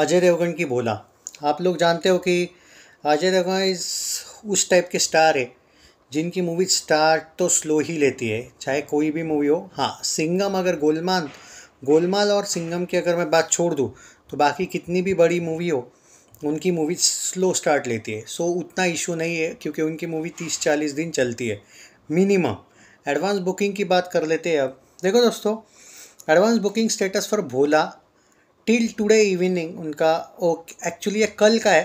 अजय देवगन की भोला आप लोग जानते हो कि अजय देवगन इस उस टाइप के स्टार है जिनकी मूवी स्टार्ट तो स्लो ही लेती है चाहे कोई भी मूवी हो हाँ सिंगम अगर गोलमाल गोलमाल और सिंगम की अगर मैं बात छोड़ दूँ तो बाकी कितनी भी बड़ी मूवी हो उनकी मूवी स्लो स्टार्ट लेती है सो उतना इशू नहीं है क्योंकि उनकी मूवी तीस चालीस दिन चलती है मिनिमम एडवांस बुकिंग की बात कर लेते हैं अब देखो दोस्तों advance booking status for Bhola till today evening उनका एक्चुअली ये कल का है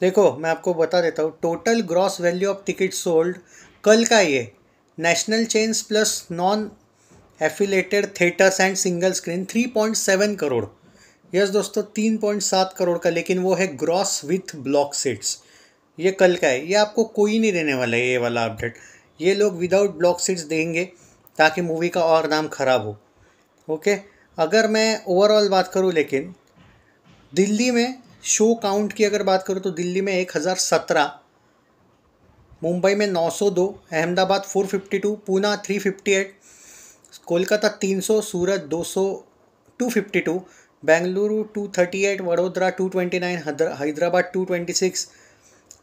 देखो मैं आपको बता देता हूँ total gross value of ticket sold कल का ये national chains plus non affiliated theatres and single screen 3.7 crore yes दोस्तों 3.7 करोड़ का लेकिन वो है ग्रॉस विथ ब्लॉक सीट्स ये कल का है ये आपको कोई नहीं देने वाला है ये वाला अपडेट ये लोग विदाउट ब्लॉक सीट्स देंगे ताकि मूवी का और नाम ख़राब हो ओके अगर मैं ओवरऑल बात करूँ लेकिन दिल्ली में शो काउंट की अगर बात करूँ तो दिल्ली में एक हज़ार सत्रह मुंबई में नौ सौ दो Ahmedabad four fifty two Poona three fifty eight Kolkata तीन सौ सूरत दो सौ two fifty two Bengaluru eight Vadodara two twenty nine Hyderabad two twenty six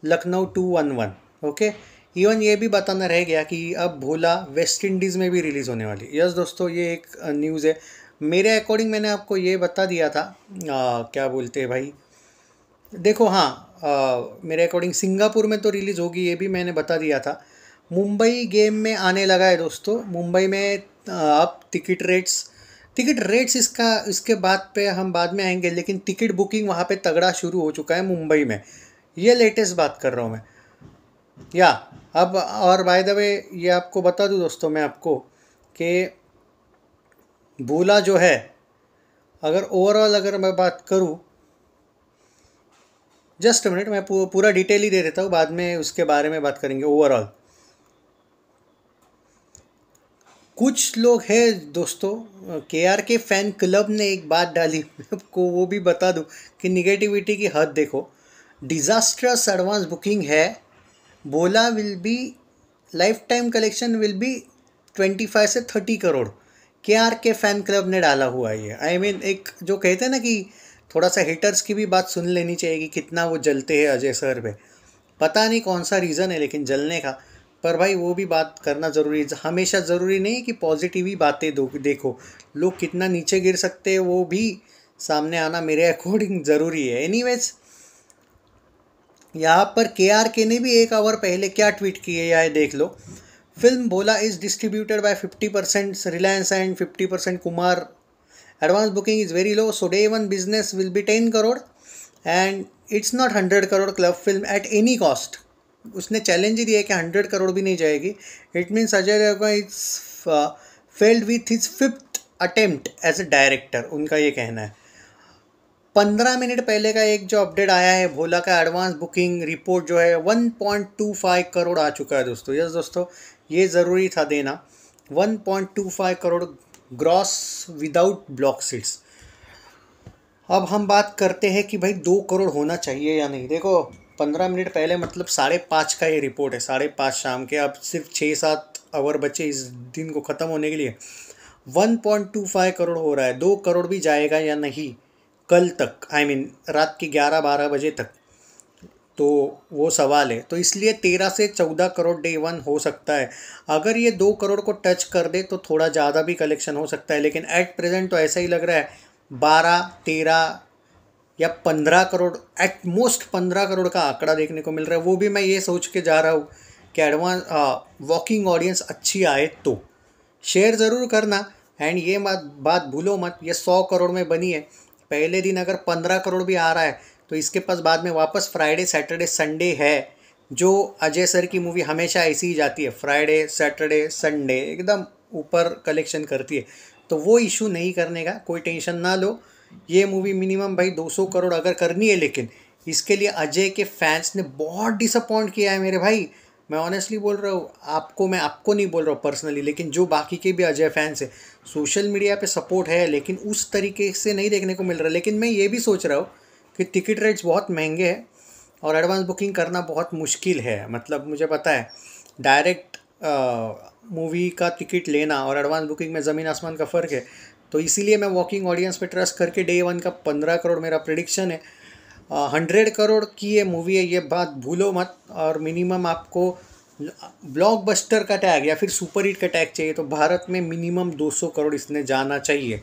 Lucknow two one one okay even ये भी बताना रह गया कि अब भोला वेस्ट इंडीज़ में भी रिलीज़ होने वाली यस दोस्तों ये एक न्यूज़ है मेरे अकॉर्डिंग मैंने आपको ये बता दिया था आ, क्या बोलते हैं भाई देखो हाँ आ, मेरे अकॉर्डिंग सिंगापुर में तो रिलीज़ होगी ये भी मैंने बता दिया था मुंबई गेम में आने लगा है दोस्तों मुंबई में अब टिकट रेट्स टिकट रेट्स इसका इसके बाद पे हम बाद में आएंगे लेकिन टिकट बुकिंग वहाँ पे तगड़ा शुरू हो चुका है मुंबई में ये लेटेस्ट बात कर रहा हूँ मैं या अब और बाय द वे ये आपको बता दूँ दोस्तों मैं आपको कि भूला जो है अगर ओवरऑल अगर मैं बात करूँ जस्ट मिनट मैं पूरा डिटेल ही दे देता हूँ बाद में उसके बारे में बात करेंगे ओवरऑल कुछ लोग हैं दोस्तों के आर के फैन क्लब ने एक बात डाली आपको वो भी बता दूं कि निगेटिविटी की हद देखो डिजास्टर्स एडवांस बुकिंग है बोला will be lifetime collection will be twenty five से थर्टी करोड़ के आर के फैन क्लब ने डाला हुआ है ये आई मीन एक जो कहते हैं ना कि थोड़ा सा हेटर्स की भी बात सुन लेनी चाहिए कि कितना वो जलते हैं अजय सर पे पता नहीं कौन सा रीज़न है लेकिन जलने का पर भाई वो भी बात करना ज़रूरी है हमेशा ज़रूरी नहीं कि पॉजिटिव ही बातें दो देखो लोग कितना नीचे गिर सकते हैं वो भी सामने आना मेरे अकॉर्डिंग ज़रूरी है एनी वेज यहाँ पर के आर के ने भी एक आवर पहले क्या ट्वीट किए है देख लो film Bhola is distributed by 50 percent Reliance and 50 percent Kumar advance booking is very low so day one business will be ten crore and it's not hundred crore club film at any cost उसने चैलेंज ही दिया कि हंड्रेड करोड़ भी नहीं जाएगी it means Ajay Devgan it's failed with his fifth attempt as a director उनका ये कहना है पंद्रह मिनट पहले का एक जो अपडेट आया है भोला का एडवांस बुकिंग रिपोर्ट जो है one point two five crore आ चुका है दोस्तों यस दोस्तों ये ज़रूरी था देना 1.25 crore gross without block seats अब हम बात करते हैं कि भाई दो करोड़ होना चाहिए या नहीं देखो पंद्रह मिनट पहले मतलब साढ़े पाँच का ये रिपोर्ट है साढ़े पाँच शाम के अब सिर्फ छः सात आवर बचे इस दिन को ख़त्म होने के लिए 1.25 करोड़ हो रहा है दो करोड़ भी जाएगा या नहीं कल तक आई I मीन mean, रात के ग्यारह बारह बजे तक तो वो सवाल है तो इसलिए तेरह से चौदह करोड़ डे वन हो सकता है अगर ये दो करोड़ को टच कर दे तो थोड़ा ज़्यादा भी कलेक्शन हो सकता है लेकिन एट प्रेजेंट तो ऐसा ही लग रहा है बारह तेरह या पंद्रह करोड़ एट मोस्ट पंद्रह करोड़ का आंकड़ा देखने को मिल रहा है वो भी मैं ये सोच के जा रहा हूँ कि एडवांस वॉकिंग ऑडियंस अच्छी आए तो शेयर ज़रूर करना एंड ये मत बात भूलो मत ये सौ करोड़ में बनी है पहले दिन अगर पंद्रह करोड़ भी आ रहा है तो इसके पास बाद में वापस फ्राइडे सैटरडे संडे है जो अजय सर की मूवी हमेशा ऐसी ही जाती है फ्राइडे सैटरडे संडे एकदम ऊपर कलेक्शन करती है तो वो इशू नहीं करने का कोई टेंशन ना लो ये मूवी मिनिमम भाई 200 करोड़ अगर करनी है लेकिन इसके लिए अजय के फैंस ने बहुत डिसअपॉइंट किया है मेरे भाई मैं ऑनेस्टली बोल रहा हूँ आपको मैं आपको नहीं बोल रहा हूँ पर्सनली लेकिन जो बाकी के भी अजय फैंस हैं सोशल मीडिया पे सपोर्ट है लेकिन उस तरीके से नहीं देखने को मिल रहा लेकिन मैं ये भी सोच रहा हूँ कि टिकट रेट्स बहुत महंगे हैं और एडवांस बुकिंग करना बहुत मुश्किल है मतलब मुझे पता है डायरेक्ट मूवी का टिकट लेना और एडवांस बुकिंग में ज़मीन आसमान का फ़र्क है तो इसीलिए मैं वॉकिंग ऑडियंस पे ट्रस्ट करके डे वन का पंद्रह करोड़ मेरा प्रडिक्शन है हंड्रेड करोड़ की ये मूवी है ये बात भूलो मत और मिनिमम आपको ब्लॉकबस्टर का टैग या फिर सुपर हिट का टैग चाहिए तो भारत में मिनिमम दो सौ करोड़ इसने जाना चाहिए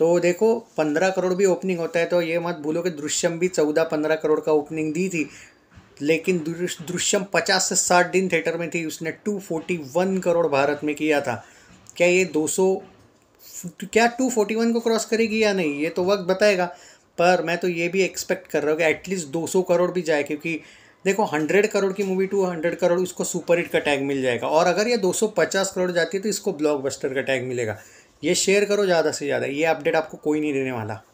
तो देखो पंद्रह करोड़ भी ओपनिंग होता है तो ये मत भूलो कि दृश्यम भी चौदह पंद्रह करोड़ का ओपनिंग दी थी लेकिन दृश्यम पचास से साठ दिन थिएटर में थी उसने two forty one crore Bharat में किया था क्या ये दो सौ क्या टू फोर्टी वन को क्रॉस करेगी या नहीं ये तो वक्त बताएगा पर मैं तो ये भी एक्सपेक्ट कर रहा हूँ कि एटलीस्ट दो सौ करोड़ भी जाए क्योंकि देखो हंड्रेड करोड़ की मूवी टू हंड्रेड करोड़ उसको सुपर हिट का टैग मिल जाएगा और अगर ये दो सौ पचास करोड़ जाती है तो इसको ब्लॉकबस्टर का टैग मिलेगा ये शेयर करो ज़्यादा से ज़्यादा ये अपडेट आपको कोई नहीं देने वाला